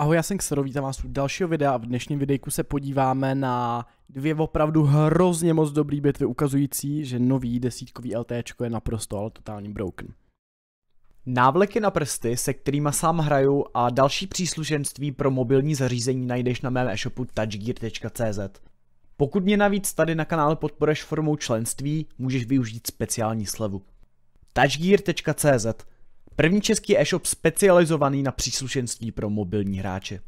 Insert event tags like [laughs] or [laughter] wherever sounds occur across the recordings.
Ahoj, já jsem Xero, vítám vás u dalšího videa a v dnešním videjku se podíváme na dvě opravdu hrozně moc dobrý bitvy ukazující, že nový desítkový LT je naprosto ale totálně broken. Návleky na prsty, se kterými sám hraju a další příslušenství pro mobilní zařízení najdeš na mém e-shopu touchgear.cz. Pokud mě navíc tady na kanále podporeš formou členství, můžeš využít speciální slevu. touchgear.cz První český e-shop specializovaný na příslušenství pro mobilní hráče.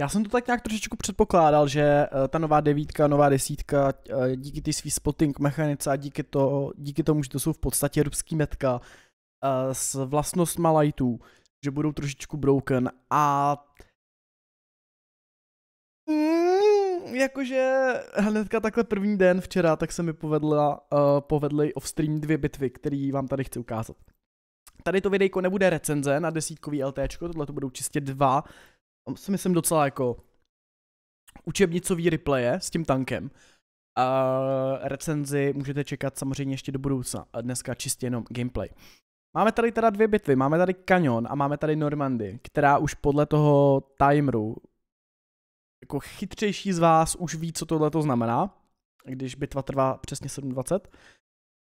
Já jsem to tak nějak trošičku předpokládal, že eh, ta nová devítka, nová desítka, eh, díky ty svý spotting mechanice a díky, to, díky tomu, že to jsou v podstatě rubský metka eh, s vlastnostma lightů, že budou trošičku broken a Mm, jakože hnedka takhle první den včera, tak se mi povedla, uh, povedly off-stream dvě bitvy, které vám tady chci ukázat. Tady to videjko nebude recenze na desítkový LTčko, tohle to budou čistě dva. Tam si myslím docela jako učebnicový replaye s tím tankem. A recenzi můžete čekat samozřejmě ještě do budoucna. A dneska čistě jenom gameplay. Máme tady teda dvě bitvy, máme tady Kanion a máme tady Normandy, která už podle toho timeru, jako chytřejší z vás už ví, co tohle to znamená, když bitva trvá přesně 27.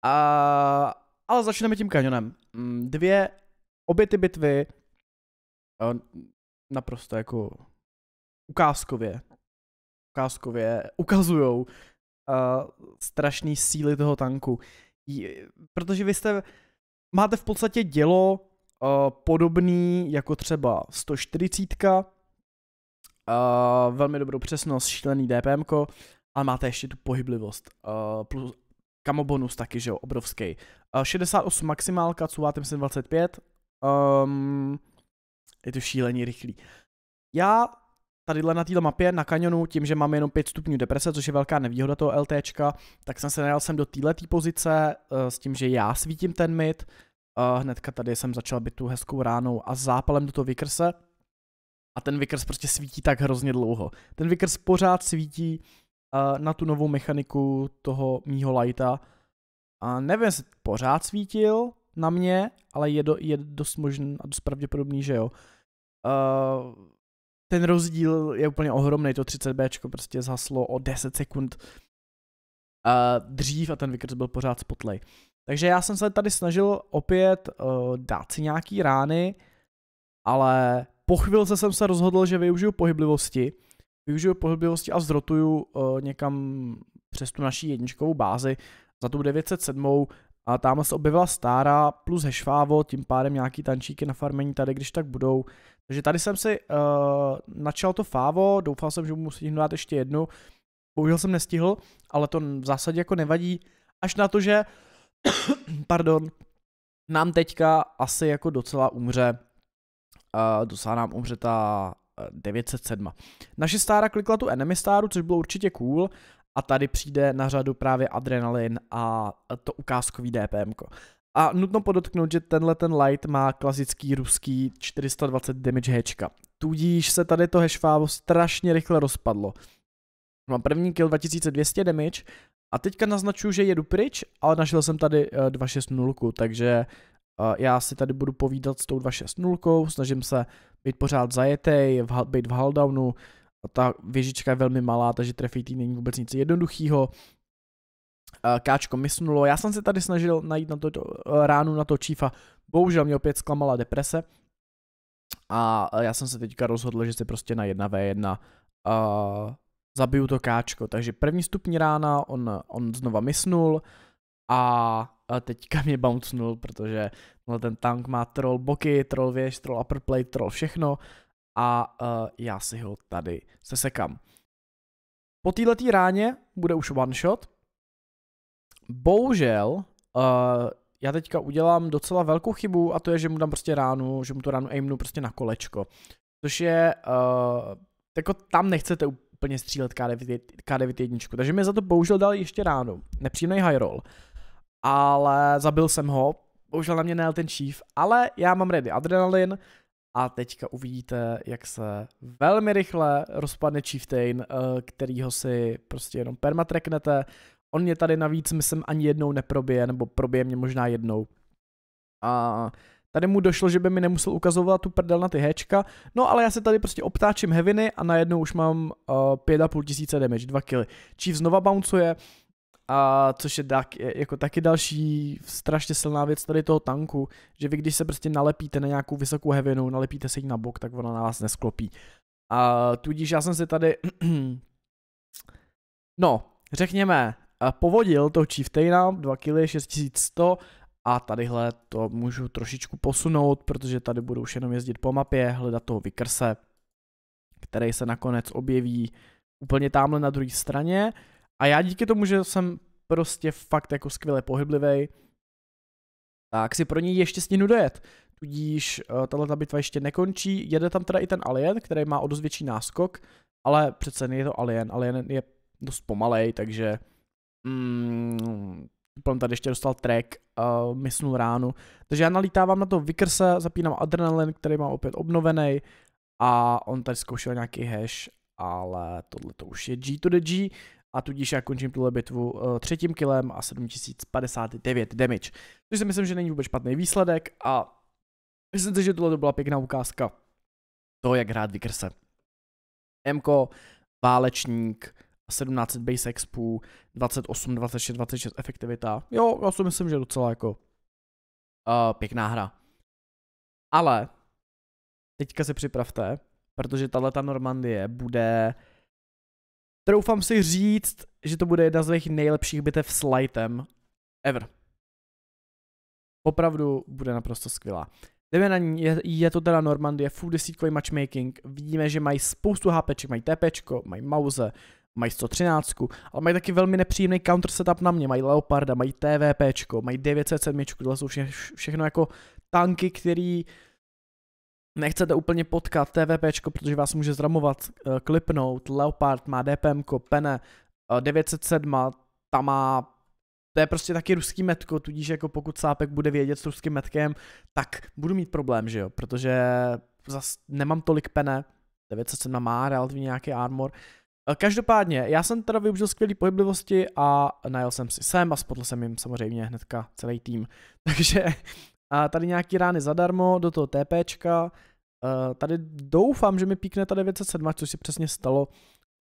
A ale začneme tím kanionem. Mm, dvě, obě ty bitvy eh, naprosto jako ukázkově, ukázkově ukazujou uh, eh, strašné síly toho tanku. protože vy jste, máte v podstatě dělo uh, podobný jako třeba 140, uh, velmi dobrou přesnost, šílený DPM, ale máte ještě tu pohyblivost uh, plus, Kamo bonus taky, že jo, obrovský. Uh, 68 maximálka, cuvátem 725. Um, je to šíleně rychlý. Já tadyhle na této mapě na kanionu, tím, že mám jenom 5 stupňů deprese, což je velká nevýhoda toho LTčka, tak jsem se najal sem do této pozice uh, s tím, že já svítím ten mid. Uh, hnedka tady jsem začal být tu hezkou ránou a zápalem do toho vykrse. A ten vykrs prostě svítí tak hrozně dlouho. Ten vykrs pořád svítí na tu novou mechaniku toho mýho lighta. A nevím, jestli pořád svítil na mě, ale je, do, je dost možný a dost pravděpodobný, že jo. Uh, ten rozdíl je úplně ohromný, to 30B prostě zhaslo o 10 sekund uh, dřív a ten vykrz byl pořád spotlej. Takže já jsem se tady snažil opět uh, dát si nějaký rány, ale po chvilce jsem se rozhodl, že využiju pohyblivosti využiju pohyblivosti a zrotuju eh, někam přes tu naší jedničkovou bázi za tu 907 a tam se objevila stára plus hešvávo, tím pádem nějaký tančíky na farmení tady, když tak budou. Takže tady jsem si uh, eh, načal to fávo, doufal jsem, že mu musím dát ještě jednu. Bohužel jsem nestihl, ale to v zásadě jako nevadí, až na to, že [coughs] pardon, nám teďka asi jako docela umře, uh, docela nám umře ta 907. Naše stára klikla tu enemy stáru, což bylo určitě cool, a tady přijde na řadu právě adrenalin a to ukázkový DPM. -ko. A nutno podotknout, že tenhle ten light má klasický ruský 420 damage hečka. Tudíž se tady to hešvávo strašně rychle rozpadlo. Mám první kill 2200 damage a teďka naznačuju, že jedu pryč, ale našel jsem tady 260, eh, takže eh, já si tady budu povídat s tou 260, snažím se být pořád zajetej, v, být v haldownu, ta věžička je velmi malá, takže trefit není vůbec nic jednoduchého. Káčko mysnulo, já jsem se tady snažil najít na to, ránu na to čífa, bohužel mě opět zklamala deprese a já jsem se teďka rozhodl, že si prostě na 1v1 uh, zabiju to káčko, takže první stupní rána, on, on znova mysnul a a teďka mě bouncnul, protože no, ten tank má troll boky, troll věž, troll upper plate, troll všechno a uh, já si ho tady sesekám. Po této ráně bude už one shot. Bohužel, uh, já teďka udělám docela velkou chybu a to je, že mu dám prostě ránu, že mu to ránu aimnu prostě na kolečko. Což je, uh, jako tam nechcete úplně střílet K9, K9 jedničku, takže mi za to bohužel dal ještě ránu. Nepříjemný high roll ale zabil jsem ho, bohužel na mě nejel ten chief, ale já mám ready adrenalin a teďka uvidíte, jak se velmi rychle rozpadne chieftain, eh, kterýho si prostě jenom permatreknete. On mě tady navíc, myslím, ani jednou neprobije, nebo probije mě možná jednou. A tady mu došlo, že by mi nemusel ukazovat tu prdel na ty hečka, no ale já se tady prostě obtáčím heviny a najednou už mám uh, eh, 5,5 tisíce damage, 2 kily. Chief znova bouncuje, a což je tak, jako taky další strašně silná věc tady toho tanku, že vy když se prostě nalepíte na nějakou vysokou hevinu, nalepíte se jí na bok, tak ona na vás nesklopí. A tudíž já jsem si tady, [clears throat] no, řekněme, eh, povodil toho Chieftaina, 2 kg, 6100 a tadyhle to můžu trošičku posunout, protože tady budu už jenom jezdit po mapě, hledat toho vykrse, který se nakonec objeví úplně tamhle na druhé straně a já díky tomu, že jsem prostě fakt jako skvěle pohyblivý, tak si pro ní ještě stihnu dojet. Tudíž eh, tahle bitva ještě nekončí, jede tam teda i ten alien, který má o dost větší náskok, ale přece není to alien, alien je dost pomalej, takže mm, Pln tady ještě dostal track, uh, eh, mysnu ránu. Takže já nalítávám na to vykrse, zapínám adrenalin, který mám opět obnovený a on tady zkoušel nějaký hash, ale tohle to už je G to the G a tudíž já končím tuhle bitvu eh, třetím kilem a 7059 damage. Což si myslím, že není vůbec špatný výsledek a myslím si, že tohle byla pěkná ukázka toho, jak hrát Vikerse. Mko, válečník, 17 base expů, 28, 26, 26 efektivita. Jo, já si myslím, že docela jako uh, pěkná hra. Ale teďka se připravte, protože tahle ta Normandie bude Troufám si říct, že to bude jedna z těch nejlepších bitev s Lightem ever. Opravdu bude naprosto skvělá. Jdeme na ní, je, je to teda Normandie, full desítkový matchmaking, vidíme, že mají spoustu HPček, mají TPčko, mají Mauze, mají 113, ale mají taky velmi nepříjemný counter setup na mě, mají Leoparda, mají TVPčko, mají 907, tohle jsou vše, všechno jako tanky, který uh, nechcete úplně potkat TVP, protože vás může zramovat, eh, klipnout, Leopard má DPM, Pene, 907, eh, ta má to je prostě taky ruský metko, tudíž jako pokud Sápek bude vědět s ruským metkem, tak budu mít problém, že jo, protože zas nemám tolik pene, 907 má relativně nějaký armor. Eh, každopádně, já jsem teda využil skvělé pohyblivosti a najel jsem si sem a spotl jsem jim samozřejmě hnedka celý tým. [laughs] Takže a tady nějaký rány zadarmo, do toho TPčka. Eh, tady doufám, že mi píkne ta 907, což si přesně stalo.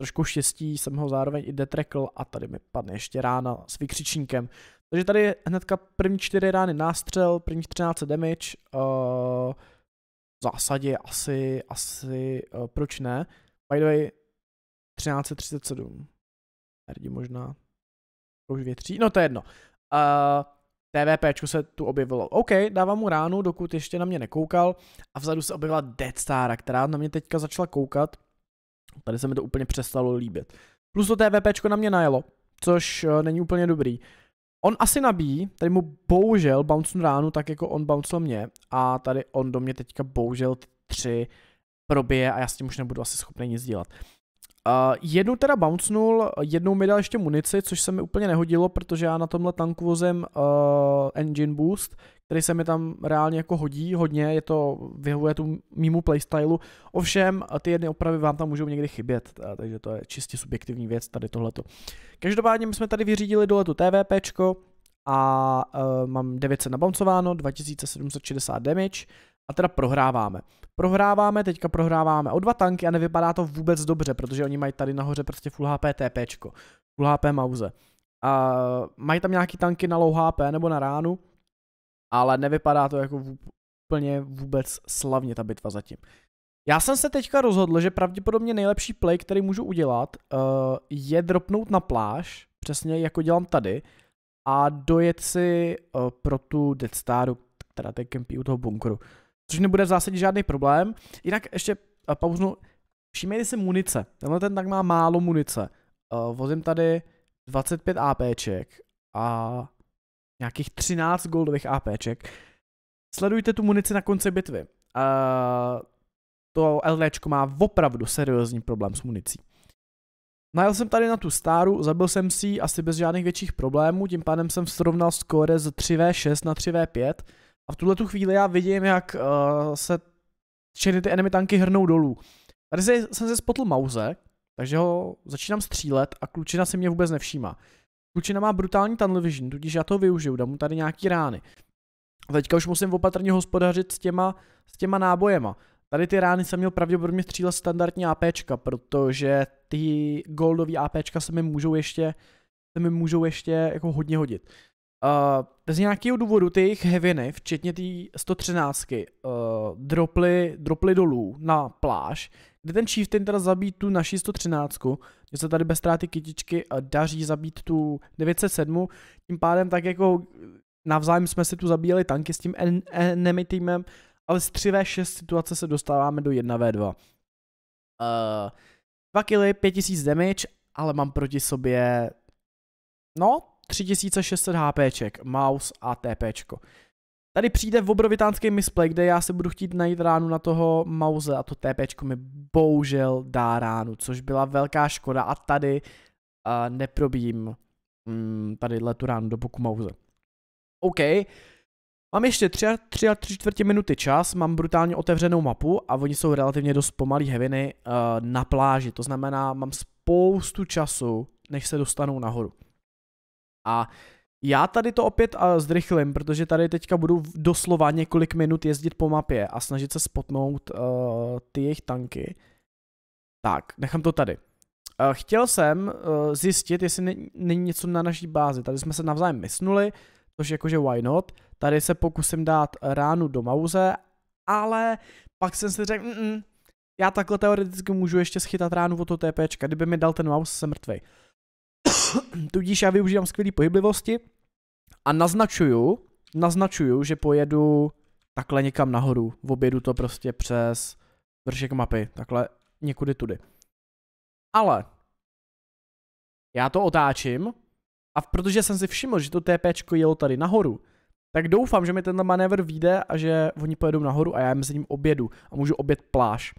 Trošku štěstí jsem ho zároveň i detrekl a tady mi padne ještě rána s vykřičníkem. Takže tady je hnedka první čtyři rány nástřel, první 13 damage. Eh, v zásadě asi, asi, eh, proč ne? By the way, 1337. Herdi možná. To už větří, no to je jedno. Uh, TVPčku se tu objevilo. OK, dávám mu ránu, dokud ještě na mě nekoukal a vzadu se objevila Dead Star, která na mě teďka začala koukat. Tady se mi to úplně přestalo líbit. Plus to TVPčko na mě najelo, což eh, není úplně dobrý. On asi nabíjí, tady mu bohužel bouncnu ránu tak jako on bouncel mě a tady on do mě teďka bohužel tři probije a já s tím už nebudu asi schopný nic dělat. Uh, jednu teda bouncnul, jednou mi dal ještě munici, což se mi úplně nehodilo, protože já na tomhle tanku vozem uh, eh, engine boost, který se mi tam reálně jako hodí hodně, je to, vyhovuje tu mýmu playstylu, ovšem eh, ty jedny opravy vám tam můžou někdy chybět, eh, takže to je čistě subjektivní věc tady tohleto. Každopádně my jsme tady vyřídili dole tu TVPčko a uh, mám 900 nabouncováno, 2760 damage, a teda prohráváme. Prohráváme, teďka prohráváme o dva tanky a nevypadá to vůbec dobře, protože oni mají tady nahoře prostě full HP TPčko, full HP mauze. A mají tam nějaký tanky na low HP nebo na ránu, ale nevypadá to jako úplně vůbec slavně ta bitva zatím. Já jsem se teďka rozhodl, že pravděpodobně nejlepší play, který můžu udělat, eh, je dropnout na pláž, přesně jako dělám tady, a dojet si eh, pro tu Death Staru, která teď kempí u toho bunkru což nebude v zásadě žádný problém. Jinak ještě eh, pauznu, všimněte si munice. Tenhle ten tak má málo munice. Uh, vozím tady 25 APček a nějakých 13 goldových APček. Sledujte tu munici na konci bitvy. Uh, to LDčko má opravdu seriózní problém s municí. Najel jsem tady na tu stáru, zabil jsem si ji asi bez žádných větších problémů, tím pádem jsem srovnal skóre z 3v6 na 3v5 a v tuhle tu chvíli já vidím, jak uh, se všechny ty enemy tanky hrnou dolů. Tady se, jsem se spotl Mauze, takže ho začínám střílet a klučina se mě vůbec nevšíma. Klučina má brutální tunnel vision, tudíž já to využiju, dám mu tady nějaký rány. A teďka už musím opatrně hospodařit s těma, s těma nábojema. Tady ty rány jsem měl pravděpodobně střílet standardní APčka, protože ty goldové APčka se mi můžou ještě, se mi můžou ještě jako hodně hodit. Uh, z nějakého důvodu ty jejich heviny, včetně té 113, uh, eh, droply, droply dolů na pláž, kde ten chieftain teda zabít tu naši 113, že se tady bez ztráty kytičky uh, daří zabít tu 907, tím pádem tak jako navzájem jsme si tu zabíjeli tanky s tím enemy týmem, ale z 3v6 situace se dostáváme do 1v2. Uh, 2 killy, 5000 damage, ale mám proti sobě No, 3600 HPček, mouse a TPčko. Tady přijde v obrovitánský misplay, kde já se budu chtít najít ránu na toho mouse a to TPčko mi bohužel dá ránu, což byla velká škoda a tady uh, eh, neprobím um, mm, tady letu ránu do boku mouse. OK, mám ještě 3 a 3 a 3 čtvrtě minuty čas, mám brutálně otevřenou mapu a oni jsou relativně dost pomalý heviny uh, na pláži, to znamená mám spoustu času, než se dostanou nahoru. A já tady to opět uh, zrychlím, protože tady teďka budu doslova několik minut jezdit po mapě a snažit se spotnout uh, ty jejich tanky. Tak, nechám to tady. Uh, chtěl jsem uh, zjistit, jestli není, není něco na naší bázi. Tady jsme se navzájem mysnuli, což jakože why not. Tady se pokusím dát ránu do mauze, ale pak jsem si řekl, mm, mm, já takhle teoreticky můžu ještě schytat ránu od toho TPčka, kdyby mi dal ten mouse, jsem mrtvej. [coughs] Tudíž já využívám skvělý pohyblivosti a naznačuju, naznačuju, že pojedu takhle někam nahoru. obědu to prostě přes vršek mapy, takhle někudy tudy. Ale já to otáčím a protože jsem si všiml, že to TP jelo tady nahoru, tak doufám, že mi tenhle manévr vyjde a že oni pojedou nahoru a já mezi ním obědu a můžu obět pláž.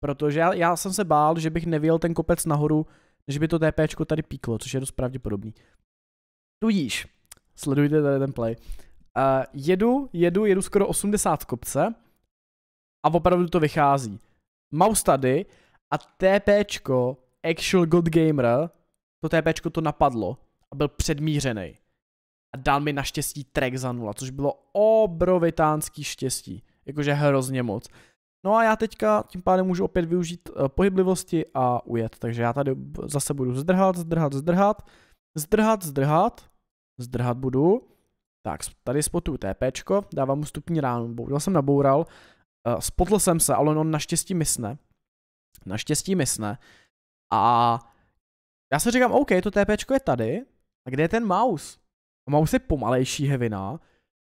Protože já, já jsem se bál, že bych nevěl ten kopec nahoru než by to TP tady píklo, což je dost pravděpodobný. Tudíž, sledujte tady ten play. Uh, jedu, jedu, jedu skoro 80 kopce a opravdu to vychází. Mouse tady a TP, Actual God Gamer, to TP to napadlo a byl předmířený. A dal mi naštěstí track za nula, což bylo obrovitánský štěstí. Jakože hrozně moc. No a já teďka tím pádem můžu opět využít eh, pohyblivosti a ujet, takže já tady zase budu zdrhat, zdrhat, zdrhat, zdrhat, zdrhat, zdrhat budu. Tak, tady spotuju TP, dávám mu stupní ránu, bohužel jsem naboural, eh, spotl jsem se, ale on no, naštěstí mysne. Naštěstí mysne. A já se říkám, OK, to TP je tady, a kde je ten mouse? A mouse je pomalejší hevina,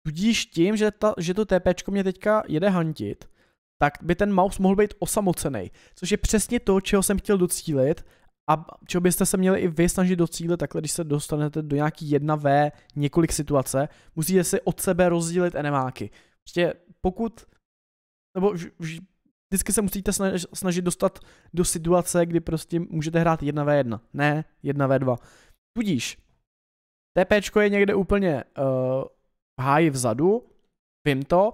tudíž tím, že, ta, že to TP mě teďka jede hantit, tak by ten mouse mohl být osamocený, což je přesně to, čeho jsem chtěl docílit a čeho byste se měli i vy snažit docílit, takhle když se dostanete do nějaký 1V několik situace, musíte si od sebe rozdílit enemáky. Prostě pokud, nebo vždycky se musíte snažit dostat do situace, kdy prostě můžete hrát 1v1, ne 1v2. Tudíž, Tpčko je někde úplně uh, eh, v háji vzadu, vím to,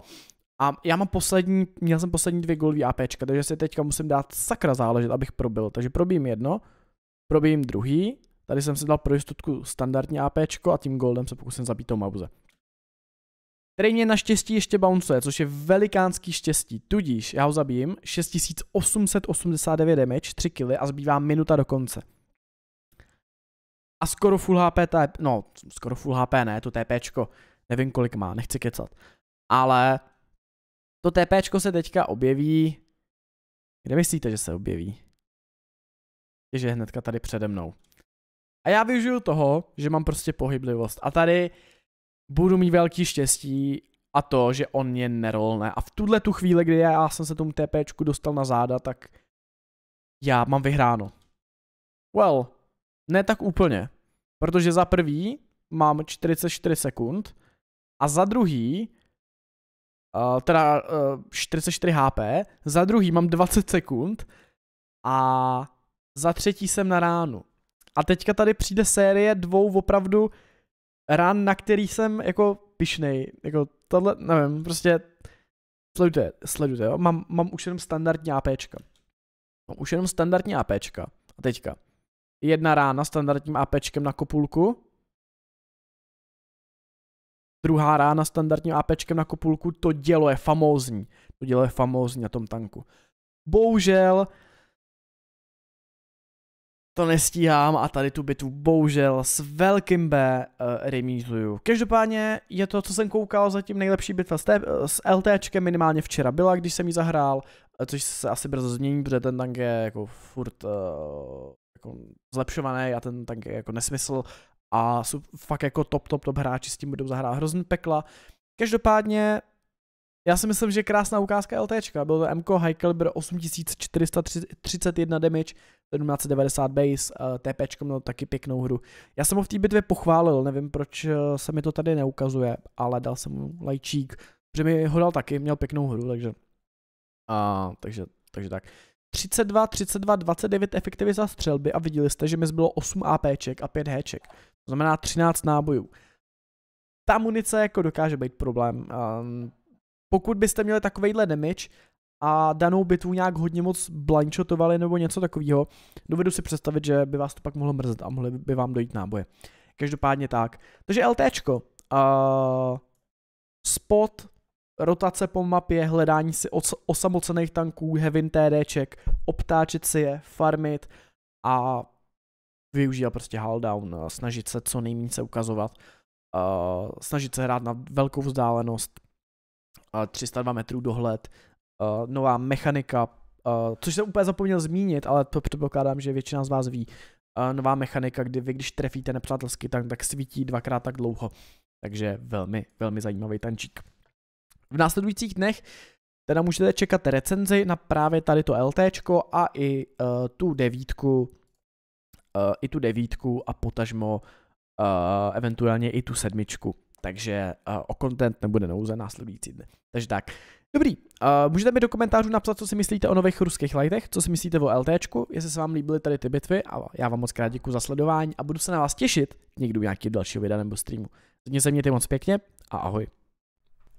a já mám poslední, měl jsem poslední dvě golový APčka, takže si teďka musím dát sakra záležet, abych probil. Takže probím jedno, probím druhý, tady jsem si dal pro jistotku standardní APčko a tím goldem se pokusím zabít tou Mauze. Který mě naštěstí ještě bouncuje, což je velikánský štěstí. Tudíž já ho zabijím, 6889 damage, 3 killy a zbývá minuta do konce. A skoro full HP, no skoro full HP ne, to TPčko, nevím kolik má, nechci kecat. Ale to TP se teďka objeví. Kde myslíte, že se objeví? Je, že hnedka tady přede mnou. A já využiju toho, že mám prostě pohyblivost. A tady budu mít velký štěstí a to, že on mě nerolne. A v tuhle tu chvíli, kdy já jsem se tomu TP dostal na záda, tak já mám vyhráno. Well, ne tak úplně. Protože za prvý mám 44 sekund a za druhý uh, teda uh, 44 HP, za druhý mám 20 sekund a za třetí jsem na ránu. A teďka tady přijde série dvou opravdu ran, na který jsem jako pišnej, jako tohle, nevím, prostě sledujte, sledujte, jo, mám, mám už jenom standardní APčka. Mám už jenom standardní APčka. A teďka, jedna rána standardním APčkem na kopulku, Druhá rána standardním APčkem na kopulku, to dělo je famózní. To dělo je famózní na tom tanku. Bohužel to nestíhám a tady tu bitvu bohužel s velkým B uh, remízuju. Každopádně je to, co jsem koukal, zatím nejlepší bitva eh, s, s LTčkem minimálně včera byla, když jsem ji zahrál, eh, což se asi brzo změní, protože ten tank je jako furt uh, jako zlepšovaný a ten tank je jako nesmysl a jsou fakt jako top, top, top hráči s tím budou zahrát hrozný pekla. Každopádně já si myslím, že krásná ukázka LT. byl to MK High Caliber 8431 damage, 1790 base, eh, TP měl taky pěknou hru. Já jsem ho v té bitvě pochválil, nevím proč eh, se mi to tady neukazuje, ale dal jsem mu lajčík, protože mi ho dal taky, měl pěknou hru, takže, a, takže, takže tak. 32, 32, 29 efektivy za střelby a viděli jste, že mi zbylo 8 APček a 5 Hček. To znamená 13 nábojů. Ta munice jako dokáže být problém. Um, pokud byste měli takovejhle damage a danou bitvu nějak hodně moc blindshotovali nebo něco takového, dovedu si představit, že by vás to pak mohlo mrzet a mohly by vám dojít náboje. Každopádně tak. Takže LTčko. Uh, ehm, spot rotace po mapě, hledání si os- osamocených tanků, heavy TDček, obtáčet si je, farmit a využívat prostě haldown, eh, snažit se co nejméně se ukazovat, uh, snažit se hrát na velkou vzdálenost, uh, eh, 302 metrů dohled, uh, nová mechanika, uh, což jsem úplně zapomněl zmínit, ale to předpokládám, že většina z vás ví, uh, nová mechanika, kdy vy, když trefíte nepřátelský tank, tak svítí dvakrát tak dlouho. Takže velmi, velmi zajímavý tančík. V následujících dnech teda můžete čekat recenzi na právě tady to LTčko a i uh, tu devítku, uh, i tu devítku a potažmo uh, eventuálně i tu sedmičku. Takže uh, o content nebude nouze následující dny. Takže tak. Dobrý, uh, můžete mi do komentářů napsat, co si myslíte o nových ruských lightech, co si myslíte o LTčku, jestli se vám líbily tady ty bitvy a já vám moc krát děkuji za sledování a budu se na vás těšit někdy u nějakého dalšího videa nebo streamu. Změňte se mějte moc pěkně a ahoj.